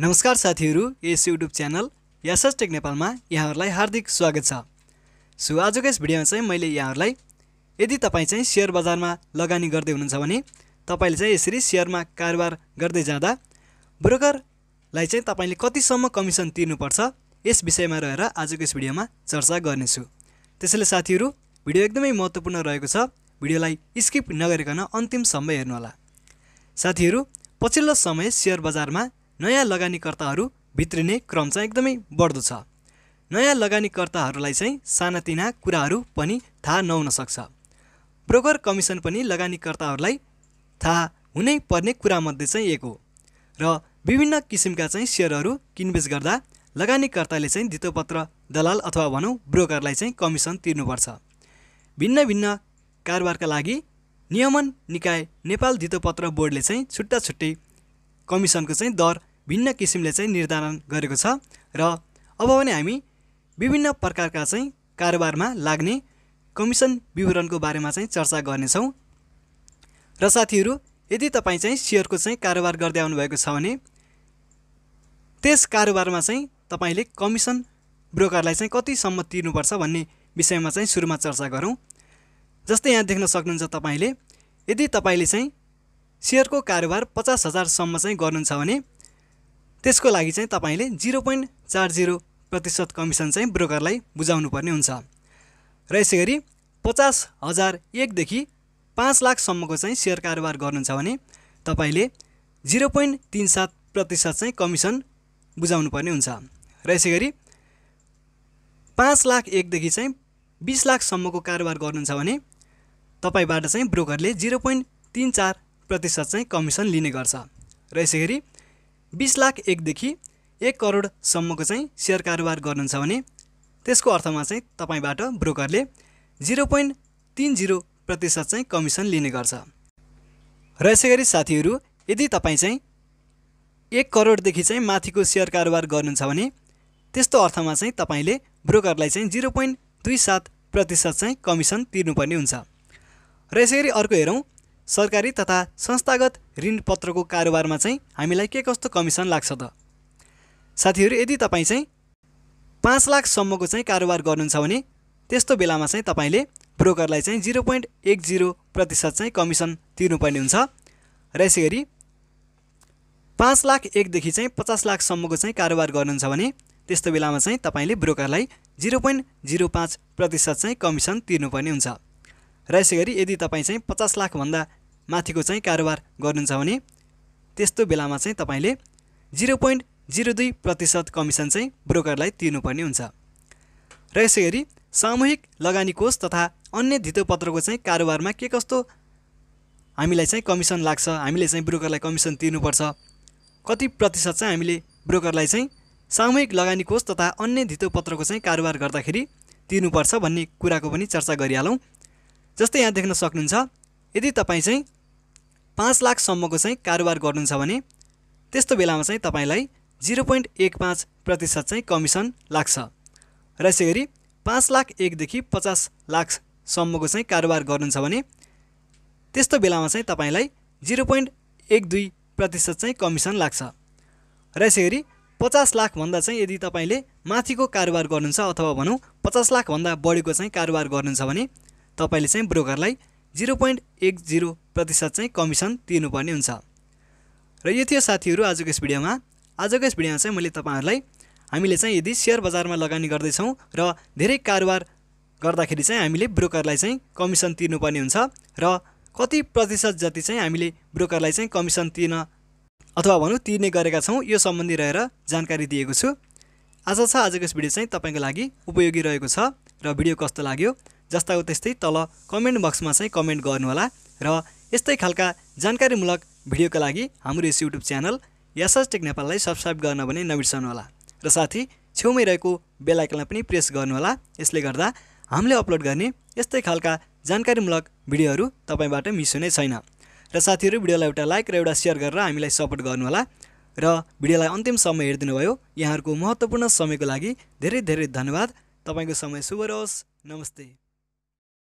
नमस्कार साथीहरू यस YouTube channel take नेपालमा यहाँहरूलाई हार्दिक स्वागत छ सो आजको यस भिडियोमा चाहिँ मैले यहाँहरूलाई यदि तपाईँ चाहिँ सेयर बजारमा लगानी गर्दै हुनुहुन्छ भने तपाईँले चाहिँ यसरी सेयरमा कारोबार गर्दै जाँदा ब्रोकरलाई चाहिँ तपाईँले कतिसम्म कमिसन तिर्नुपर्छ यस विषयमा रहेर आजको यस भिडियोमा चर्चा गर्नेछु त्यसैले साथीहरू भिडियो एकदमै महत्त्वपूर्ण रहेको छ भिडियोलाई स्किप नगरिकन अन्तिमसम्म हेर्नुहोला साथीहरू पछिल्लो समय सेयर बजारमा नयाँ लगानीकर्ताहरू भित्रिने क्रम चाहिँ एकदमै बढ्दो छ नयाँ लगानीकर्ताहरूलाई चाहिँ सानातिना कुराहरू पनि थाहा नहुन सक्छ ब्रोकर कमिसन पनि लगानीकर्ताहरूलाई थाहा हुनै पर्ने कुरामध्ये चाहिँ एक हो र विभिन्न किसिमका चाहिँ सेयरहरू किनबेच गर्दा लगानीकर्ताले चाहिँ धितोपत्र दलाल अथवा भनौँ ब्रोकरलाई चाहिँ कमिसन तिर्नुपर्छ भिन्न भिन्न कारोबारका लागि नियमन निकाय नेपाल धितोपत्र बोर्डले चाहिँ छुट्टा छुट्टै कमिसनको चाहिँ दर भिन्न किसिमले चाहिँ निर्धारण गरेको छ र अब भने हामी विभिन्न प्रकारका चाहिँ कारोबारमा लाग्ने कमिसन विवरणको बारेमा चाहिँ चर्चा गर्नेछौँ र साथीहरू यदि तपाईँ चाहिँ सेयरको चाहिँ कारोबार गर्दै आउनुभएको छ भने त्यस कारोबारमा चाहिँ तपाईँले कमिसन ब्रोकरलाई चाहिँ कतिसम्म तिर्नुपर्छ भन्ने विषयमा चाहिँ सुरुमा चर्चा गरौँ जस्तै यहाँ देख्न सक्नुहुन्छ तपाईँले यदि तपाईँले चाहिँ सेयरको कारोबार पचास हजारसम्म चाहिँ गर्नुहुन्छ भने त्यसको लागि चाहिँ तपाईँले जिरो पोइन्ट चार जिरो प्रतिशत कमिसन चाहिँ ब्रोकरलाई बुझाउनु पर्ने हुन्छ र यसै गरी पचास हजार एकदेखि पाँच लाखसम्मको चाहिँ सेयर कारोबार गर्नुहुन्छ भने तपाईँले जिरो पोइन्ट तिन सात प्रतिशत चाहिँ कमिसन बुझाउनु पर्ने हुन्छ र यसै गरी पाँच लाख एकदेखि चाहिँ बिस लाखसम्मको कारोबार गर्नुहुन्छ भने तपाईँबाट चाहिँ ब्रोकरले जिरो पोइन्ट तिन चार प्रतिशत चाहिँ कमिसन लिने गर्छ र यसै गरी बिस लाख एकदेखि एक करोडसम्मको चाहिँ सेयर कारोबार गर्नुहुन्छ भने त्यसको अर्थमा चाहिँ तपाईँबाट ब्रोकरले जिरो पोइन्ट तिन जिरो प्रतिशत चाहिँ कमिसन लिने गर्छ र यसै गरी साथीहरू यदि तपाईँ चाहिँ एक करोडदेखि चाहिँ माथिको सेयर कारोबार गर्नुहुन्छ भने त्यस्तो अर्थमा चाहिँ तपाईँले ब्रोकरलाई चाहिँ जिरो पोइन्ट दुई सात प्रतिशत चाहिँ कमिसन तिर्नुपर्ने हुन्छ र यसै गरी अर्को हेरौँ सरकारी तथा संस्थागत ऋणपत्रको कारोबारमा चाहिँ हामीलाई के कस्तो कमिसन लाग्छ त साथीहरू यदि तपाईँ चाहिँ पाँच लाखसम्मको चाहिँ कारोबार गर्नुहुन्छ भने त्यस्तो बेलामा चाहिँ तपाईँले ब्रोकरलाई चाहिँ जिरो पोइन्ट एक जिरो प्रतिशत चाहिँ कमिसन तिर्नुपर्ने हुन्छ र यसै गरी पाँच लाख एकदेखि चाहिँ पचास लाखसम्मको चाहिँ कारोबार गर्नुहुन्छ भने त्यस्तो बेलामा चाहिँ तपाईँले ब्रोकरलाई जिरो पोइन्ट जिरो पाँच प्रतिशत चाहिँ कमिसन तिर्नुपर्ने हुन्छ र यसै गरी यदि तपाईँ चाहिँ पचास लाखभन्दा माथिको चाहिँ कारोबार गर्नुहुन्छ भने त्यस्तो बेलामा चाहिँ तपाईँले जिरो पोइन्ट जिरो दुई प्रतिशत कमिसन चाहिँ ब्रोकरलाई तिर्नुपर्ने हुन्छ र यसै गरी सामूहिक लगानी कोष तथा अन्य धितोपत्रको चाहिँ कारोबारमा के कस्तो हामीलाई चाहिँ कमिसन लाग्छ हामीले चाहिँ ब्रोकरलाई कमिसन तिर्नुपर्छ कति प्रतिशत चाहिँ हामीले ब्रोकरलाई चाहिँ सामूहिक लगानी कोष तथा अन्य धितोपत्रको चाहिँ कारोबार गर्दाखेरि तिर्नुपर्छ भन्ने कुराको पनि चर्चा गरिहालौँ जस्तै यहाँ देख्न सक्नुहुन्छ यदि तपाईँ चाहिँ पाँच लाखसम्मको चाहिँ कारोबार गर्नुहुन्छ भने त्यस्तो बेलामा चाहिँ तपाईँलाई जिरो पोइन्ट एक पाँच प्रतिशत चाहिँ कमिसन लाग्छ र यसै गरी पाँच लाख एकदेखि पचास लाखसम्मको चाहिँ कारोबार गर्नुहुन्छ भने त्यस्तो बेलामा चाहिँ तपाईँलाई जिरो पोइन्ट एक दुई प्रतिशत चाहिँ कमिसन लाग्छ र यसै गरी पचास लाखभन्दा चाहिँ यदि तपाईँले माथिको कारोबार गर्नुहुन्छ अथवा भनौँ पचास लाखभन्दा बढीको चाहिँ कारोबार गर्नुहुन्छ भने तपाईँले चाहिँ ब्रोकरलाई जिरो पोइन्ट एक जिरो प्रतिशत चाहिँ कमिसन तिर्नुपर्ने हुन्छ र यो थियो साथीहरू आजको यस भिडियोमा आजको यस भिडियोमा चाहिँ मैले तपाईँहरूलाई हामीले चाहिँ यदि सेयर बजारमा लगानी गर्दैछौँ र धेरै कारोबार गर्दाखेरि चाहिँ हामीले ब्रोकरलाई चाहिँ कमिसन तिर्नुपर्ने हुन्छ र कति प्रतिशत जति चाहिँ हामीले ब्रोकरलाई चाहिँ कमिसन तिर्न अथवा भनौँ तिर्ने गरेका छौँ यो सम्बन्धी रहेर जानकारी दिएको छु आज छ आजको यस भिडियो चाहिँ तपाईँको लागि उपयोगी रहेको छ र भिडियो कस्तो लाग्यो जस्ताको त्यस्तै तल कमेन्ट बक्समा चाहिँ कमेन्ट गर्नुहोला र यस्तै खालका जानकारीमूलक भिडियोका लागि हाम्रो यस युट्युब च्यानल यासज टेक नेपाललाई सब्सक्राइब गर्न पनि नबिर्सनुहोला र साथी छेउमै रहेको बेलायकनलाई पनि प्रेस गर्नुहोला यसले गर्दा हामीले अपलोड गर्ने यस्तै खालका जानकारीमूलक भिडियोहरू तपाईँबाट मिस हुने छैन र साथीहरू भिडियोलाई एउटा लाइक र एउटा सेयर गरेर हामीलाई सपोर्ट गर्नुहोला र भिडियोलाई अन्तिम समय हेरिदिनु भयो यहाँहरूको महत्त्वपूर्ण समयको लागि धेरै धेरै धन्यवाद तपाईँको समय शुभ रहोस् नमस्ते